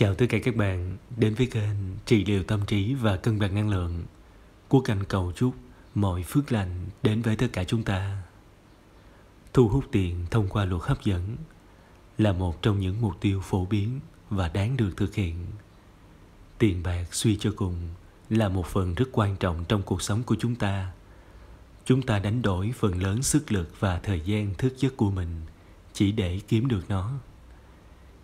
Chào tất cả các bạn đến với kênh Trị liệu tâm trí và cân bằng năng lượng. Quốc Anh cầu chúc mọi phước lành đến với tất cả chúng ta. Thu hút tiền thông qua luật hấp dẫn là một trong những mục tiêu phổ biến và đáng được thực hiện. Tiền bạc suy cho cùng là một phần rất quan trọng trong cuộc sống của chúng ta. Chúng ta đánh đổi phần lớn sức lực và thời gian thức giấc của mình chỉ để kiếm được nó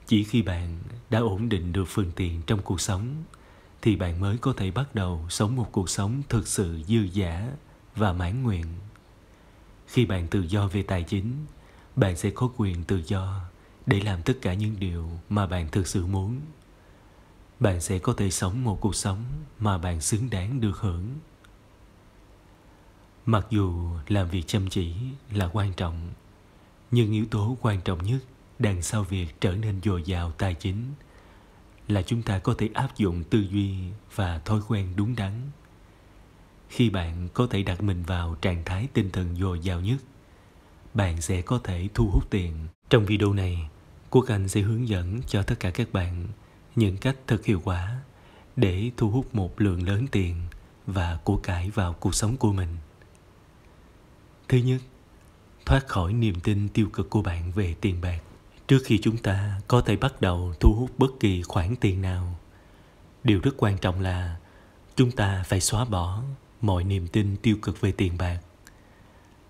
chỉ khi bạn đã ổn định được phương tiện trong cuộc sống thì bạn mới có thể bắt đầu sống một cuộc sống thực sự dư giả và mãn nguyện khi bạn tự do về tài chính bạn sẽ có quyền tự do để làm tất cả những điều mà bạn thực sự muốn bạn sẽ có thể sống một cuộc sống mà bạn xứng đáng được hưởng mặc dù làm việc chăm chỉ là quan trọng nhưng yếu tố quan trọng nhất đằng sau việc trở nên dồi dào tài chính là chúng ta có thể áp dụng tư duy và thói quen đúng đắn khi bạn có thể đặt mình vào trạng thái tinh thần dồi dào nhất bạn sẽ có thể thu hút tiền trong video này quốc anh sẽ hướng dẫn cho tất cả các bạn những cách thật hiệu quả để thu hút một lượng lớn tiền và của cải vào cuộc sống của mình thứ nhất thoát khỏi niềm tin tiêu cực của bạn về tiền bạc trước khi chúng ta có thể bắt đầu thu hút bất kỳ khoản tiền nào điều rất quan trọng là chúng ta phải xóa bỏ mọi niềm tin tiêu cực về tiền bạc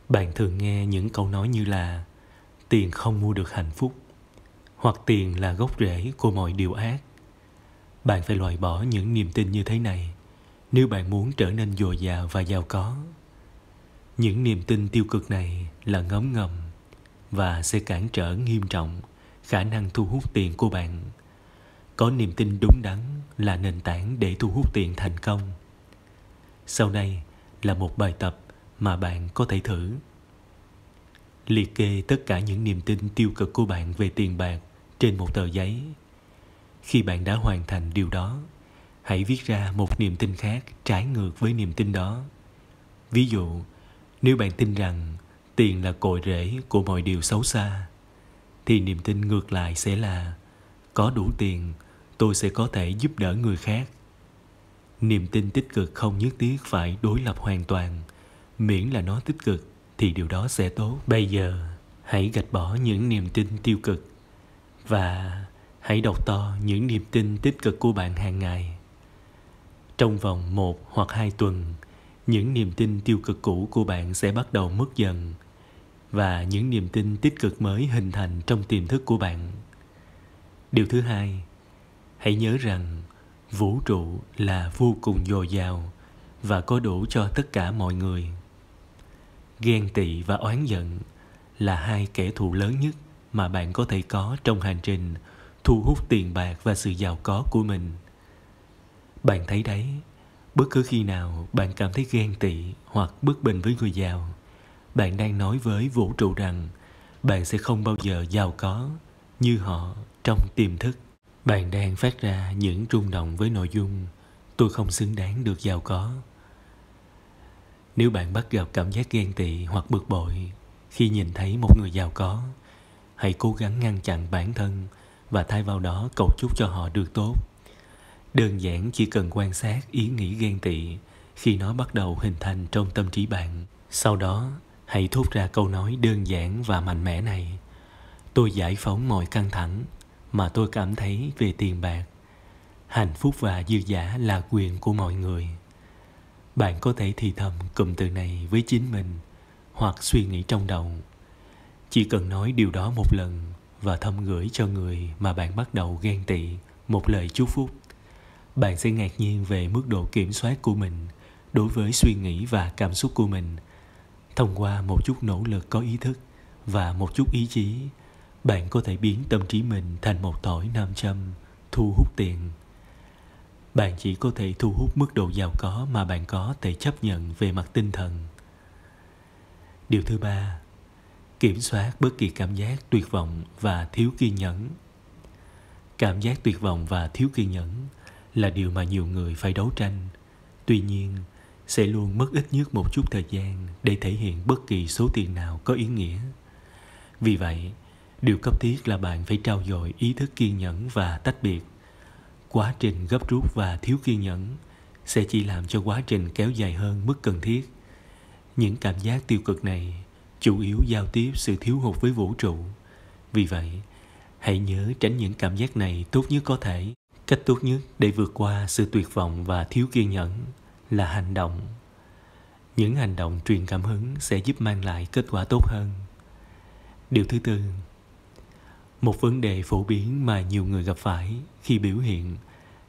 bạn thường nghe những câu nói như là tiền không mua được hạnh phúc hoặc tiền là gốc rễ của mọi điều ác bạn phải loại bỏ những niềm tin như thế này nếu bạn muốn trở nên dồi dào và giàu có những niềm tin tiêu cực này là ngấm ngầm và sẽ cản trở nghiêm trọng khả năng thu hút tiền của bạn có niềm tin đúng đắn là nền tảng để thu hút tiền thành công sau đây là một bài tập mà bạn có thể thử liệt kê tất cả những niềm tin tiêu cực của bạn về tiền bạc trên một tờ giấy khi bạn đã hoàn thành điều đó hãy viết ra một niềm tin khác trái ngược với niềm tin đó ví dụ nếu bạn tin rằng tiền là cội rễ của mọi điều xấu xa thì niềm tin ngược lại sẽ là có đủ tiền tôi sẽ có thể giúp đỡ người khác niềm tin tích cực không nhất thiết phải đối lập hoàn toàn miễn là nó tích cực thì điều đó sẽ tốt bây giờ hãy gạch bỏ những niềm tin tiêu cực và hãy đọc to những niềm tin tích cực của bạn hàng ngày trong vòng một hoặc hai tuần những niềm tin tiêu cực cũ của bạn sẽ bắt đầu mất dần và những niềm tin tích cực mới hình thành trong tiềm thức của bạn điều thứ hai hãy nhớ rằng vũ trụ là vô cùng dồi dào và có đủ cho tất cả mọi người ghen tị và oán giận là hai kẻ thù lớn nhất mà bạn có thể có trong hành trình thu hút tiền bạc và sự giàu có của mình bạn thấy đấy bất cứ khi nào bạn cảm thấy ghen tị hoặc bất bình với người giàu bạn đang nói với vũ trụ rằng bạn sẽ không bao giờ giàu có như họ trong tiềm thức bạn đang phát ra những rung động với nội dung tôi không xứng đáng được giàu có nếu bạn bắt gặp cảm giác ghen tị hoặc bực bội khi nhìn thấy một người giàu có hãy cố gắng ngăn chặn bản thân và thay vào đó cầu chúc cho họ được tốt đơn giản chỉ cần quan sát ý nghĩ ghen tị khi nó bắt đầu hình thành trong tâm trí bạn sau đó hãy thốt ra câu nói đơn giản và mạnh mẽ này tôi giải phóng mọi căng thẳng mà tôi cảm thấy về tiền bạc hạnh phúc và dư giả là quyền của mọi người bạn có thể thì thầm cụm từ này với chính mình hoặc suy nghĩ trong đầu chỉ cần nói điều đó một lần và thâm gửi cho người mà bạn bắt đầu ghen tị một lời chúc phúc bạn sẽ ngạc nhiên về mức độ kiểm soát của mình đối với suy nghĩ và cảm xúc của mình thông qua một chút nỗ lực có ý thức và một chút ý chí bạn có thể biến tâm trí mình thành một tỏi nam châm thu hút tiền bạn chỉ có thể thu hút mức độ giàu có mà bạn có thể chấp nhận về mặt tinh thần điều thứ ba kiểm soát bất kỳ cảm giác tuyệt vọng và thiếu kiên nhẫn cảm giác tuyệt vọng và thiếu kiên nhẫn là điều mà nhiều người phải đấu tranh tuy nhiên sẽ luôn mất ít nhất một chút thời gian để thể hiện bất kỳ số tiền nào có ý nghĩa vì vậy điều cấp thiết là bạn phải trao dồi ý thức kiên nhẫn và tách biệt quá trình gấp rút và thiếu kiên nhẫn sẽ chỉ làm cho quá trình kéo dài hơn mức cần thiết những cảm giác tiêu cực này chủ yếu giao tiếp sự thiếu hụt với vũ trụ vì vậy hãy nhớ tránh những cảm giác này tốt nhất có thể cách tốt nhất để vượt qua sự tuyệt vọng và thiếu kiên nhẫn là hành động những hành động truyền cảm hứng sẽ giúp mang lại kết quả tốt hơn điều thứ tư một vấn đề phổ biến mà nhiều người gặp phải khi biểu hiện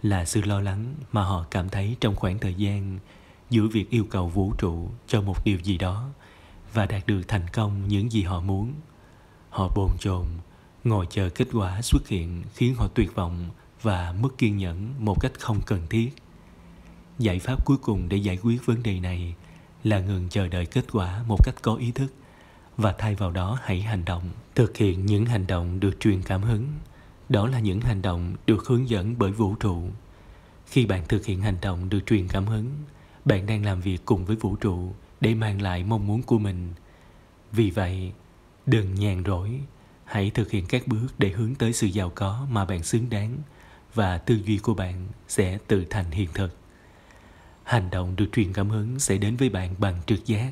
là sự lo lắng mà họ cảm thấy trong khoảng thời gian giữa việc yêu cầu vũ trụ cho một điều gì đó và đạt được thành công những gì họ muốn họ bồn chồn ngồi chờ kết quả xuất hiện khiến họ tuyệt vọng và mất kiên nhẫn một cách không cần thiết giải pháp cuối cùng để giải quyết vấn đề này là ngừng chờ đợi kết quả một cách có ý thức và thay vào đó hãy hành động thực hiện những hành động được truyền cảm hứng đó là những hành động được hướng dẫn bởi vũ trụ khi bạn thực hiện hành động được truyền cảm hứng bạn đang làm việc cùng với vũ trụ để mang lại mong muốn của mình vì vậy đừng nhàn rỗi hãy thực hiện các bước để hướng tới sự giàu có mà bạn xứng đáng và tư duy của bạn sẽ tự thành hiện thực Hành động được truyền cảm hứng sẽ đến với bạn bằng trực giác.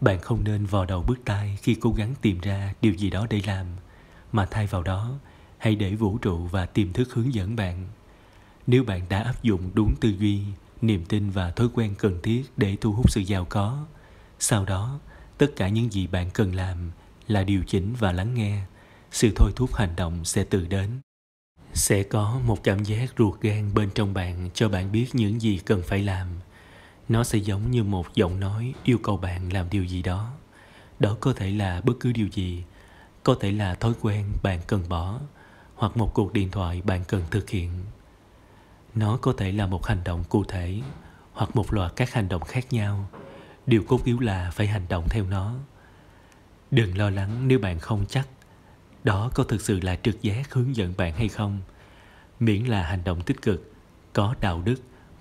Bạn không nên vò đầu bứt tai khi cố gắng tìm ra điều gì đó để làm, mà thay vào đó, hãy để vũ trụ và tiềm thức hướng dẫn bạn. Nếu bạn đã áp dụng đúng tư duy, niềm tin và thói quen cần thiết để thu hút sự giàu có, sau đó, tất cả những gì bạn cần làm là điều chỉnh và lắng nghe, sự thôi thúc hành động sẽ tự đến sẽ có một cảm giác ruột gan bên trong bạn cho bạn biết những gì cần phải làm nó sẽ giống như một giọng nói yêu cầu bạn làm điều gì đó đó có thể là bất cứ điều gì có thể là thói quen bạn cần bỏ hoặc một cuộc điện thoại bạn cần thực hiện nó có thể là một hành động cụ thể hoặc một loạt các hành động khác nhau điều cốt yếu là phải hành động theo nó đừng lo lắng nếu bạn không chắc đó có thực sự là trực giác hướng dẫn bạn hay không miễn là hành động tích cực có đạo đức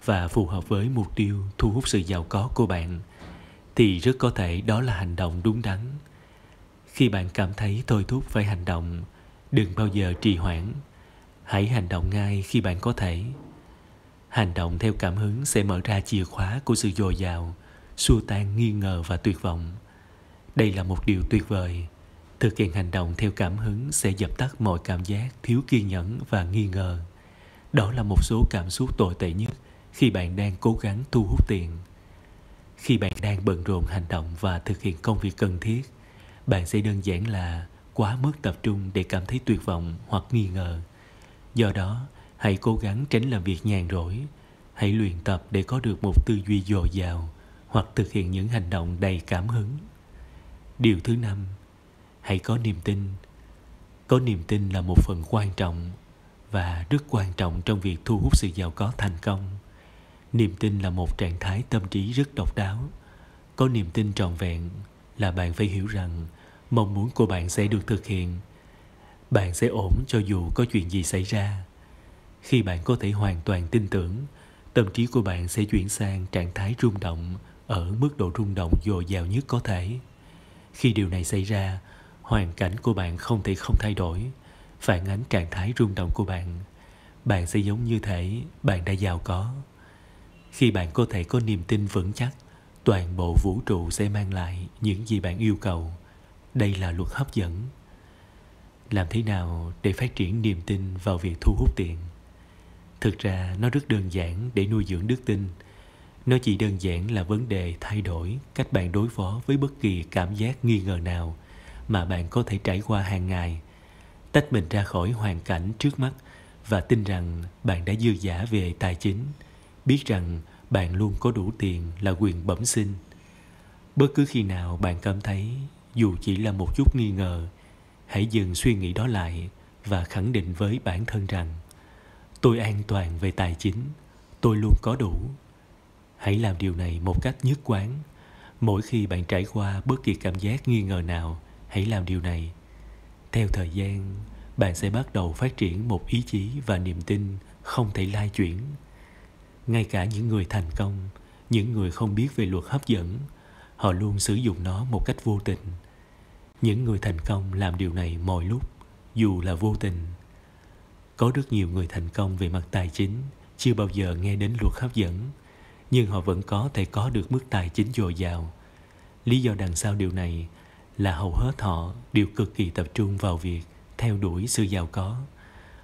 và phù hợp với mục tiêu thu hút sự giàu có của bạn thì rất có thể đó là hành động đúng đắn khi bạn cảm thấy thôi thúc phải hành động đừng bao giờ trì hoãn hãy hành động ngay khi bạn có thể hành động theo cảm hứng sẽ mở ra chìa khóa của sự dồi dào xua tan nghi ngờ và tuyệt vọng đây là một điều tuyệt vời thực hiện hành động theo cảm hứng sẽ dập tắt mọi cảm giác thiếu kiên nhẫn và nghi ngờ đó là một số cảm xúc tồi tệ nhất khi bạn đang cố gắng thu hút tiền khi bạn đang bận rộn hành động và thực hiện công việc cần thiết bạn sẽ đơn giản là quá mất tập trung để cảm thấy tuyệt vọng hoặc nghi ngờ do đó hãy cố gắng tránh làm việc nhàn rỗi hãy luyện tập để có được một tư duy dồi dào hoặc thực hiện những hành động đầy cảm hứng điều thứ năm hãy có niềm tin có niềm tin là một phần quan trọng và rất quan trọng trong việc thu hút sự giàu có thành công niềm tin là một trạng thái tâm trí rất độc đáo có niềm tin trọn vẹn là bạn phải hiểu rằng mong muốn của bạn sẽ được thực hiện bạn sẽ ổn cho dù có chuyện gì xảy ra khi bạn có thể hoàn toàn tin tưởng tâm trí của bạn sẽ chuyển sang trạng thái rung động ở mức độ rung động dồi dào nhất có thể khi điều này xảy ra hoàn cảnh của bạn không thể không thay đổi phản ánh trạng thái rung động của bạn bạn sẽ giống như thể bạn đã giàu có khi bạn có thể có niềm tin vững chắc toàn bộ vũ trụ sẽ mang lại những gì bạn yêu cầu đây là luật hấp dẫn làm thế nào để phát triển niềm tin vào việc thu hút tiền thực ra nó rất đơn giản để nuôi dưỡng đức tin nó chỉ đơn giản là vấn đề thay đổi cách bạn đối phó với bất kỳ cảm giác nghi ngờ nào mà bạn có thể trải qua hàng ngày tách mình ra khỏi hoàn cảnh trước mắt và tin rằng bạn đã dư giả về tài chính biết rằng bạn luôn có đủ tiền là quyền bẩm sinh bất cứ khi nào bạn cảm thấy dù chỉ là một chút nghi ngờ hãy dừng suy nghĩ đó lại và khẳng định với bản thân rằng tôi an toàn về tài chính tôi luôn có đủ hãy làm điều này một cách nhất quán mỗi khi bạn trải qua bất kỳ cảm giác nghi ngờ nào hãy làm điều này theo thời gian bạn sẽ bắt đầu phát triển một ý chí và niềm tin không thể lai chuyển ngay cả những người thành công những người không biết về luật hấp dẫn họ luôn sử dụng nó một cách vô tình những người thành công làm điều này mọi lúc dù là vô tình có rất nhiều người thành công về mặt tài chính chưa bao giờ nghe đến luật hấp dẫn nhưng họ vẫn có thể có được mức tài chính dồi dào lý do đằng sau điều này là hầu hết họ đều cực kỳ tập trung vào việc theo đuổi sự giàu có.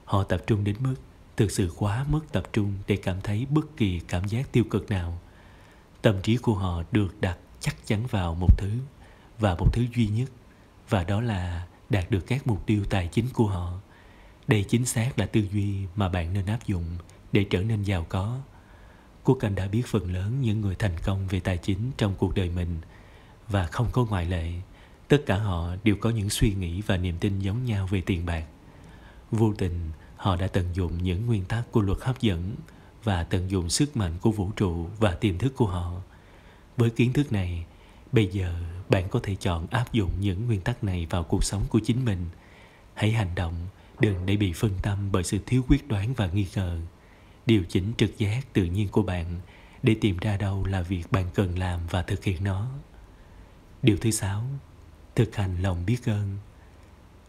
Họ tập trung đến mức thực sự quá mức tập trung để cảm thấy bất kỳ cảm giác tiêu cực nào. Tâm trí của họ được đặt chắc chắn vào một thứ và một thứ duy nhất và đó là đạt được các mục tiêu tài chính của họ. Đây chính xác là tư duy mà bạn nên áp dụng để trở nên giàu có. Quốc Anh đã biết phần lớn những người thành công về tài chính trong cuộc đời mình và không có ngoại lệ tất cả họ đều có những suy nghĩ và niềm tin giống nhau về tiền bạc vô tình họ đã tận dụng những nguyên tắc của luật hấp dẫn và tận dụng sức mạnh của vũ trụ và tiềm thức của họ với kiến thức này bây giờ bạn có thể chọn áp dụng những nguyên tắc này vào cuộc sống của chính mình hãy hành động đừng để bị phân tâm bởi sự thiếu quyết đoán và nghi ngờ điều chỉnh trực giác tự nhiên của bạn để tìm ra đâu là việc bạn cần làm và thực hiện nó điều thứ sáu thực hành lòng biết ơn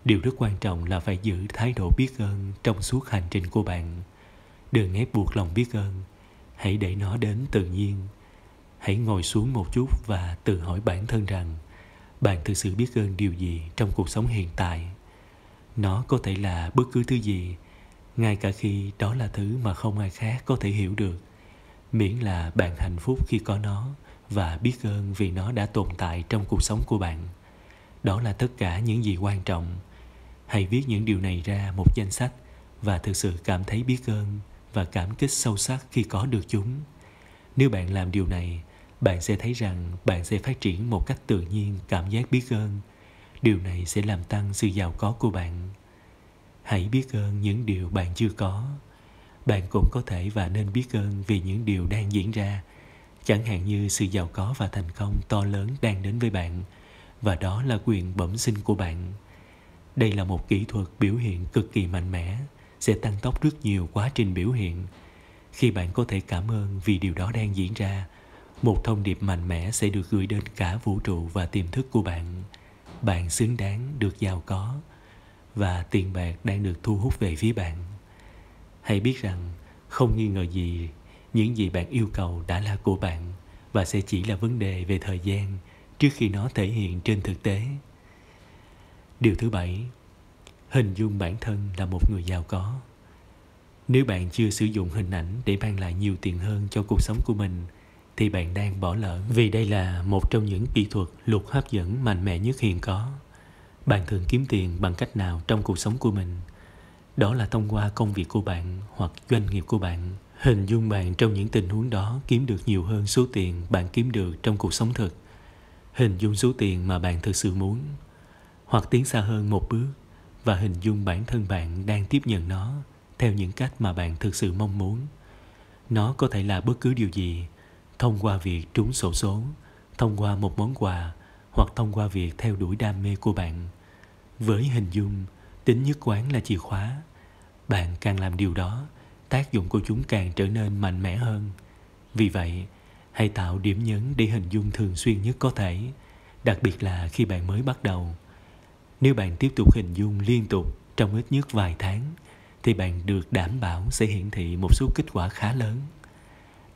điều rất quan trọng là phải giữ thái độ biết ơn trong suốt hành trình của bạn đừng ép buộc lòng biết ơn hãy để nó đến tự nhiên hãy ngồi xuống một chút và tự hỏi bản thân rằng bạn thực sự biết ơn điều gì trong cuộc sống hiện tại nó có thể là bất cứ thứ gì ngay cả khi đó là thứ mà không ai khác có thể hiểu được miễn là bạn hạnh phúc khi có nó và biết ơn vì nó đã tồn tại trong cuộc sống của bạn đó là tất cả những gì quan trọng hãy viết những điều này ra một danh sách và thực sự cảm thấy biết ơn và cảm kích sâu sắc khi có được chúng nếu bạn làm điều này bạn sẽ thấy rằng bạn sẽ phát triển một cách tự nhiên cảm giác biết ơn điều này sẽ làm tăng sự giàu có của bạn hãy biết ơn những điều bạn chưa có bạn cũng có thể và nên biết ơn vì những điều đang diễn ra chẳng hạn như sự giàu có và thành công to lớn đang đến với bạn và đó là quyền bẩm sinh của bạn đây là một kỹ thuật biểu hiện cực kỳ mạnh mẽ sẽ tăng tốc rất nhiều quá trình biểu hiện khi bạn có thể cảm ơn vì điều đó đang diễn ra một thông điệp mạnh mẽ sẽ được gửi đến cả vũ trụ và tiềm thức của bạn bạn xứng đáng được giàu có và tiền bạc đang được thu hút về phía bạn hãy biết rằng không nghi ngờ gì những gì bạn yêu cầu đã là của bạn và sẽ chỉ là vấn đề về thời gian trước khi nó thể hiện trên thực tế điều thứ bảy hình dung bản thân là một người giàu có nếu bạn chưa sử dụng hình ảnh để mang lại nhiều tiền hơn cho cuộc sống của mình thì bạn đang bỏ lỡ vì đây là một trong những kỹ thuật luật hấp dẫn mạnh mẽ nhất hiện có bạn thường kiếm tiền bằng cách nào trong cuộc sống của mình đó là thông qua công việc của bạn hoặc doanh nghiệp của bạn hình dung bạn trong những tình huống đó kiếm được nhiều hơn số tiền bạn kiếm được trong cuộc sống thực hình dung số tiền mà bạn thực sự muốn hoặc tiến xa hơn một bước và hình dung bản thân bạn đang tiếp nhận nó theo những cách mà bạn thực sự mong muốn nó có thể là bất cứ điều gì thông qua việc trúng sổ số thông qua một món quà hoặc thông qua việc theo đuổi đam mê của bạn với hình dung tính nhất quán là chìa khóa bạn càng làm điều đó tác dụng của chúng càng trở nên mạnh mẽ hơn vì vậy hãy tạo điểm nhấn để hình dung thường xuyên nhất có thể đặc biệt là khi bạn mới bắt đầu nếu bạn tiếp tục hình dung liên tục trong ít nhất vài tháng thì bạn được đảm bảo sẽ hiển thị một số kết quả khá lớn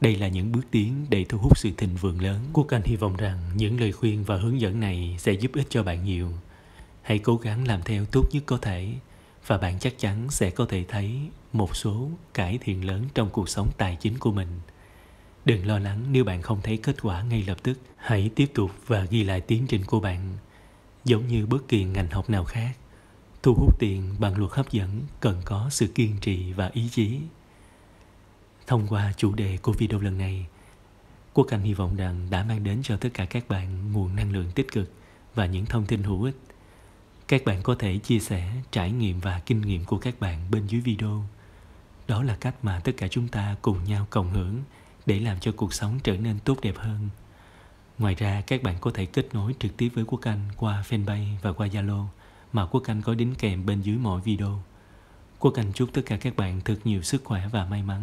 đây là những bước tiến để thu hút sự thịnh vượng lớn quốc anh hy vọng rằng những lời khuyên và hướng dẫn này sẽ giúp ích cho bạn nhiều hãy cố gắng làm theo tốt nhất có thể và bạn chắc chắn sẽ có thể thấy một số cải thiện lớn trong cuộc sống tài chính của mình Đừng lo lắng nếu bạn không thấy kết quả ngay lập tức. Hãy tiếp tục và ghi lại tiến trình của bạn. Giống như bất kỳ ngành học nào khác, thu hút tiền bằng luật hấp dẫn cần có sự kiên trì và ý chí. Thông qua chủ đề của video lần này, Quốc Anh hy vọng rằng đã mang đến cho tất cả các bạn nguồn năng lượng tích cực và những thông tin hữu ích. Các bạn có thể chia sẻ trải nghiệm và kinh nghiệm của các bạn bên dưới video. Đó là cách mà tất cả chúng ta cùng nhau cộng hưởng – để làm cho cuộc sống trở nên tốt đẹp hơn. Ngoài ra, các bạn có thể kết nối trực tiếp với Quốc Anh qua fanpage và qua Zalo mà Quốc Anh có đính kèm bên dưới mỗi video. Quốc Anh chúc tất cả các bạn thật nhiều sức khỏe và may mắn.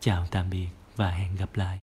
Chào tạm biệt và hẹn gặp lại.